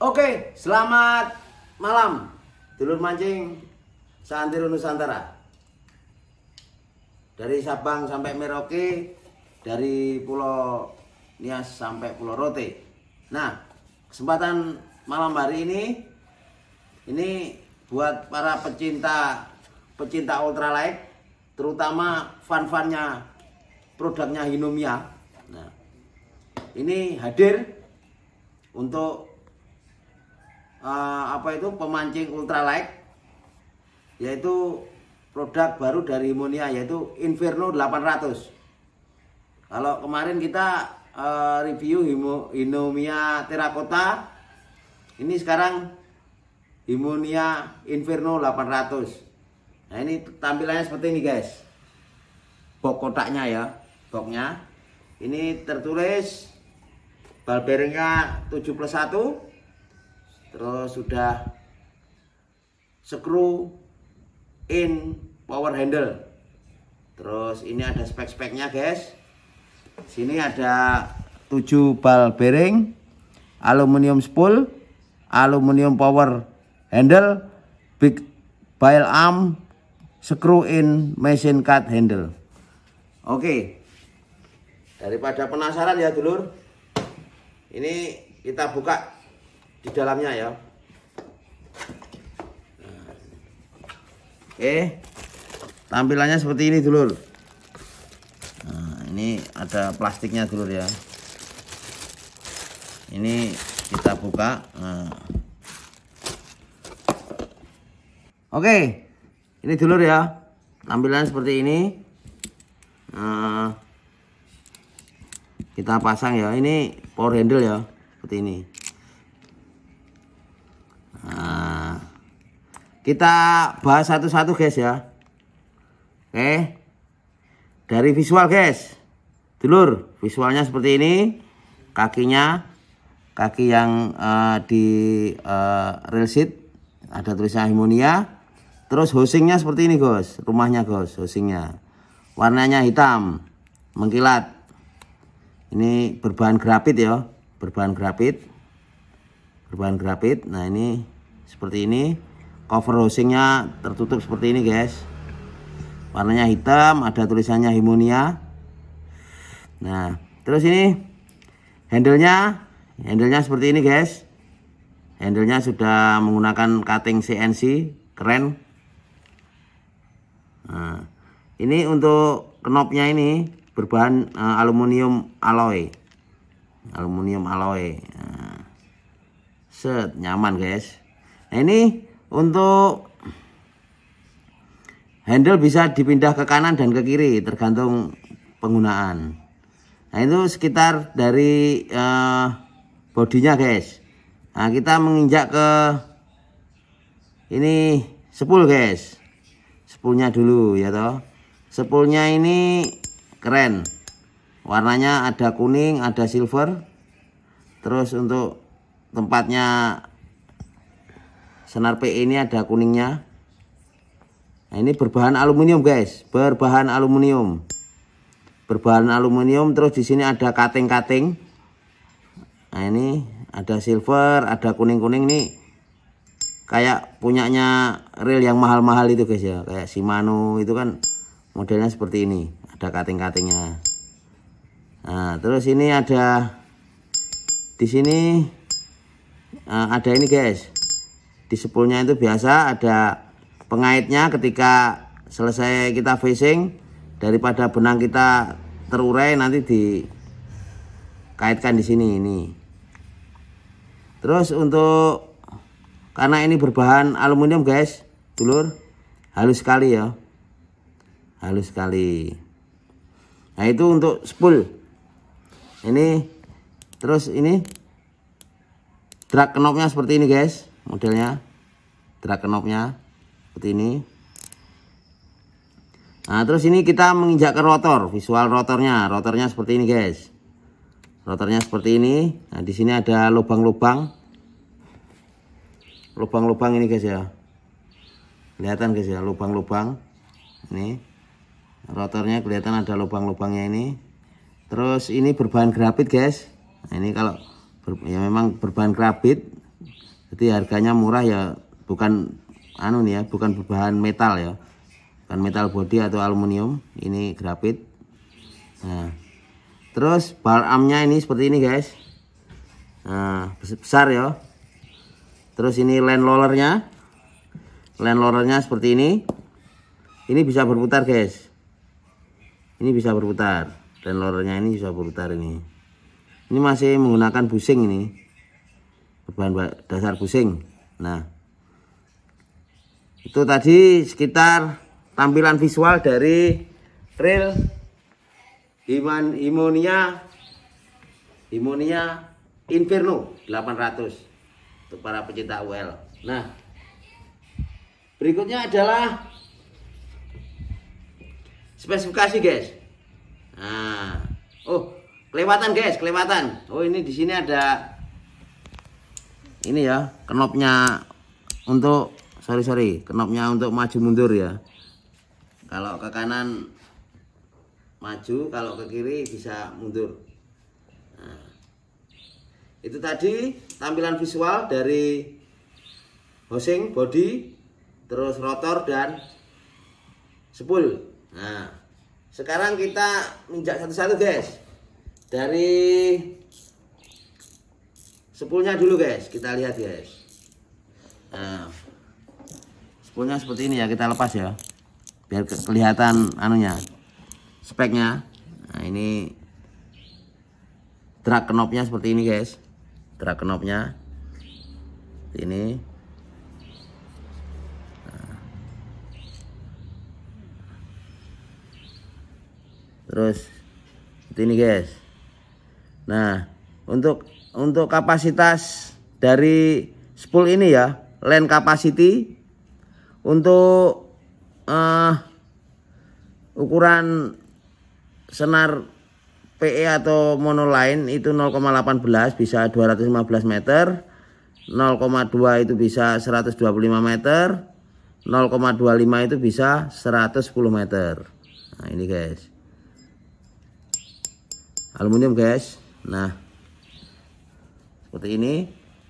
Oke, selamat malam dulur mancing Santri Nusantara. Dari Sabang sampai Merauke dari Pulau Nias sampai Pulau Rote. Nah, kesempatan malam hari ini ini buat para pecinta pecinta ultralight terutama fan-fannya produknya Hinomia. Nah, ini hadir untuk uh, apa itu pemancing ultralight yaitu produk baru dari Monia yaitu Inferno 800. Kalau kemarin kita uh, review Inomia Terakota, ini sekarang Himonia Inferno 800. Nah ini tampilannya seperti ini guys. Bok kotaknya ya, boknya. Ini tertulis bal bearingnya 7 plus 1 terus sudah screw in power handle terus ini ada spek-speknya guys Sini ada 7 bal bearing, aluminium spool, aluminium power handle, big bail arm, screw in machine cut handle. Oke. Daripada penasaran ya dulur. Ini kita buka di dalamnya ya. Nah. Oke. Tampilannya seperti ini dulur ini ada plastiknya dulu ya ini kita buka nah. oke ini dulur ya tampilan seperti ini nah, kita pasang ya ini power handle ya seperti ini nah, kita bahas satu-satu guys ya oke dari visual guys Dulur, visualnya seperti ini. Kakinya kaki yang uh, di uh, eh, rail seat ada tulisan Himonia. Terus housingnya seperti ini, Gus. Rumahnya, Gus, housingnya. Warnanya hitam, mengkilat. Ini berbahan grafit ya, berbahan grafit. Berbahan grafit. Nah, ini seperti ini. Cover housingnya tertutup seperti ini, guys. Warnanya hitam, ada tulisannya Himonia Nah, terus ini handlenya, handlenya seperti ini guys. Handlenya sudah menggunakan cutting CNC, keren. Nah, ini untuk knopnya ini berbahan uh, aluminium alloy, aluminium alloy. Nah, set nyaman guys. Nah, ini untuk handle bisa dipindah ke kanan dan ke kiri tergantung penggunaan Nah itu sekitar dari uh, bodinya guys. Nah kita menginjak ke ini sepul guys. Sepulnya dulu ya toh. Sepulnya ini keren. Warnanya ada kuning, ada silver. Terus untuk tempatnya senar PE ini ada kuningnya. Nah, ini berbahan aluminium guys, berbahan aluminium berbahan aluminium terus di sini ada kating-kating nah ini ada silver ada kuning-kuning nih kayak punyanya reel yang mahal-mahal itu guys ya kayak Shimano itu kan modelnya seperti ini ada kating-katingnya nah terus ini ada di sini uh, ada ini guys di sepulnya itu biasa ada pengaitnya ketika selesai kita facing daripada benang kita terurai nanti dikaitkan di sini ini terus untuk karena ini berbahan aluminium guys dulur halus sekali ya halus sekali nah itu untuk spool ini terus ini drag knobnya seperti ini guys modelnya drag knobnya seperti ini Nah, terus ini kita menginjak ke rotor, visual rotornya. Rotornya seperti ini, guys. Rotornya seperti ini. Nah, di sini ada lubang-lubang. Lubang-lubang ini, guys ya. Kelihatan, guys ya, lubang-lubang. Ini. Rotornya kelihatan ada lubang-lubangnya ini. Terus ini berbahan grafit, guys. Nah, ini kalau ber, ya memang berbahan grafit. Jadi harganya murah ya, bukan anu nih ya, bukan berbahan metal ya bukan metal body atau aluminium ini grafit nah terus bar armnya ini seperti ini guys nah besar ya terus ini land rollernya land rollernya seperti ini ini bisa berputar guys ini bisa berputar land rollernya ini bisa berputar ini ini masih menggunakan busing ini berbahan dasar busing nah itu tadi sekitar tampilan visual dari real Iman Imonia Imonia Inferno 800 untuk para pecinta UL. Nah, berikutnya adalah spesifikasi, guys. Nah, oh, kelewatan, guys, kelewatan. Oh, ini di sini ada ini ya, knopnya untuk sorry sorry, knopnya untuk maju mundur ya kalau ke kanan maju kalau ke kiri bisa mundur nah, itu tadi tampilan visual dari housing body terus rotor dan spool nah sekarang kita injak satu-satu guys dari sepulnya dulu guys kita lihat guys nah sepulnya seperti ini ya kita lepas ya biar kelihatan anunya speknya nah ini drag knobnya seperti ini guys drag knobnya ini nah. terus seperti ini guys nah untuk untuk kapasitas dari spool ini ya land capacity untuk ukuran senar PE atau monoline itu 0,18 bisa 215 meter 0,2 itu bisa 125 meter 0,25 itu bisa 110 meter nah ini guys aluminium guys nah seperti ini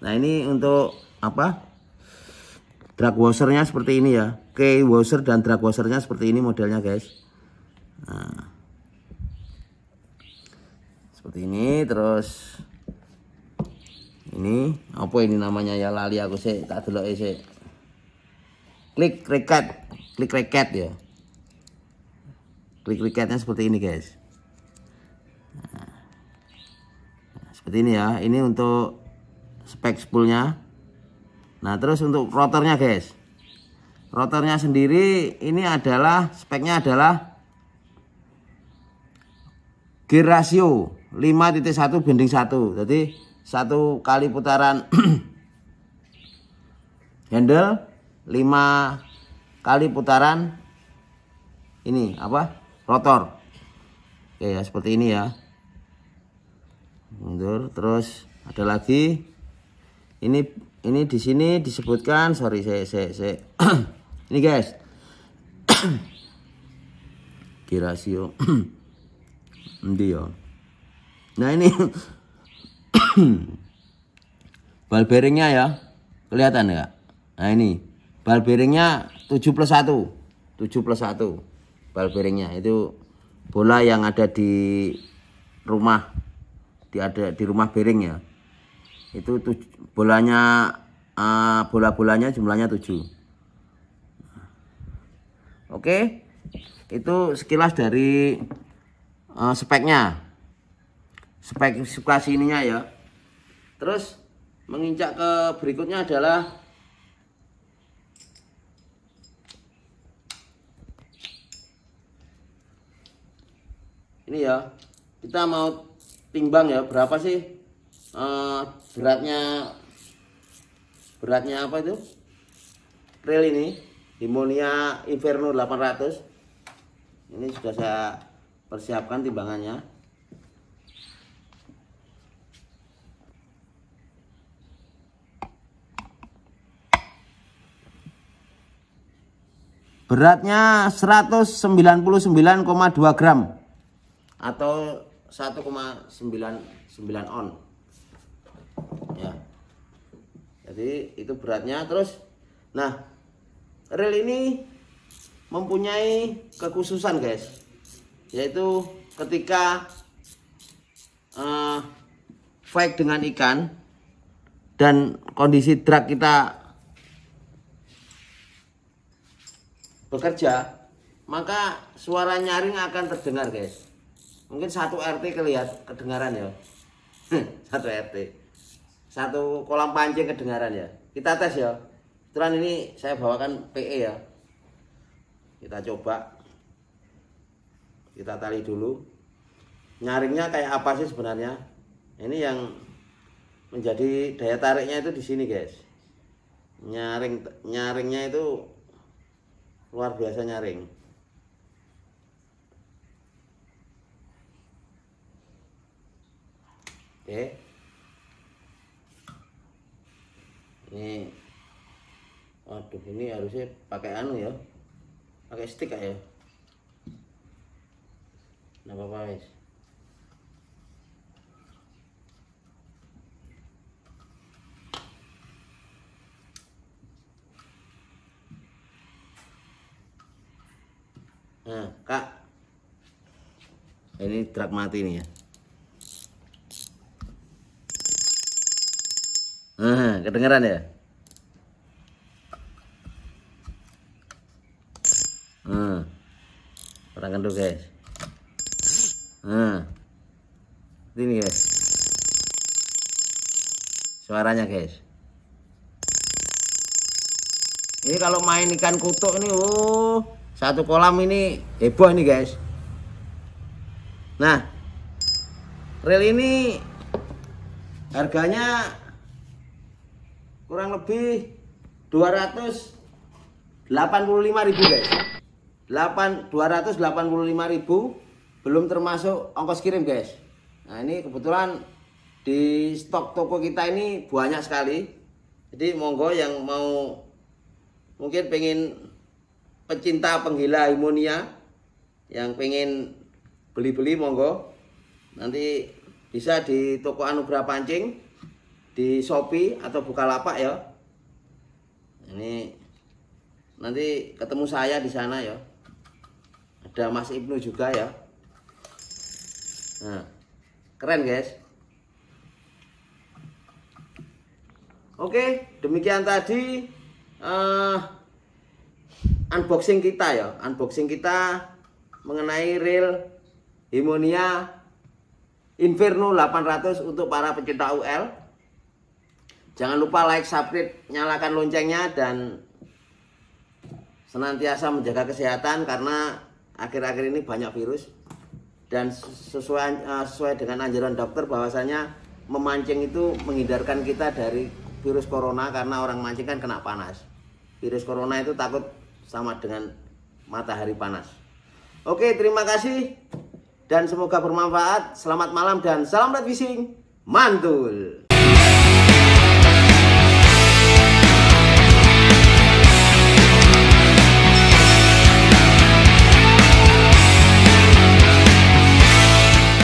nah ini untuk apa drag washernya seperti ini ya key washer dan drag washernya seperti ini modelnya guys nah. seperti ini terus ini apa ini namanya ya lali aku sih tak dulu sih klik record klik record ya klik recordnya seperti ini guys Nah, seperti ini ya ini untuk spek spoolnya nah terus untuk rotornya guys rotornya sendiri ini adalah speknya adalah G rasio 5.1 banding 1. Jadi satu kali putaran handle 5 kali putaran ini apa? rotor. Oke ya, seperti ini ya. Mundur terus ada lagi ini ini di sini disebutkan sorry saya saya, saya. ini guys. girasio rasio Ndio. Ya? Nah, ya, nah ini bal bearingnya ya kelihatan ya? Nah ini bal bearingnya 7 plus 1 7 plus 1 bal bearingnya itu bola yang ada di rumah di ada di rumah bearing ya itu tuj, bolanya uh, eh, bola bolanya jumlahnya 7 oke itu sekilas dari uh, speknya spesifikasi ininya ya terus menginjak ke berikutnya adalah ini ya kita mau timbang ya berapa sih uh, beratnya beratnya apa itu rel ini Himonia Inferno 800 ini sudah saya persiapkan timbangannya beratnya 199,2 gram atau 1,99 on ya jadi itu beratnya terus nah rel ini mempunyai kekhususan guys yaitu ketika uh, fight dengan ikan dan kondisi drag kita bekerja maka suara nyaring akan terdengar guys mungkin satu RT kelihat kedengaran ya satu RT satu kolam pancing kedengaran ya kita tes ya Terus ini saya bawakan PE ya kita coba kita tali dulu nyaringnya kayak apa sih sebenarnya ini yang menjadi daya tariknya itu di sini guys nyaring nyaringnya itu luar biasa nyaring oke ini waduh ini harusnya pakai anu ya pakai stick ya Nah, apa guys? Nah, Kak. Ini truk mati nih ya. Nah, kedengeran ya? Nah, orang dulu guys nah ini guys suaranya guys ini kalau main ikan kutuk ini oh satu kolam ini heboh ini guys nah reel ini harganya kurang lebih ribu guys 8 ribu belum termasuk ongkos kirim guys nah ini kebetulan di stok toko kita ini banyak sekali jadi monggo yang mau mungkin pengen pecinta penggila imunia yang pengen beli-beli monggo nanti bisa di toko Anugerah Pancing di Shopee atau Bukalapak ya ini nanti ketemu saya di sana ya ada Mas Ibnu juga ya Nah, keren guys. Oke, demikian tadi uh, unboxing kita ya, unboxing kita mengenai reel Himonia Inferno 800 untuk para pecinta UL. Jangan lupa like, subscribe, nyalakan loncengnya dan senantiasa menjaga kesehatan karena akhir-akhir ini banyak virus dan sesuai eh, sesuai dengan anjuran dokter bahwasanya memancing itu menghindarkan kita dari virus corona karena orang mancing kan kena panas. Virus corona itu takut sama dengan matahari panas. Oke, terima kasih dan semoga bermanfaat. Selamat malam dan salam red fishing. Mantul.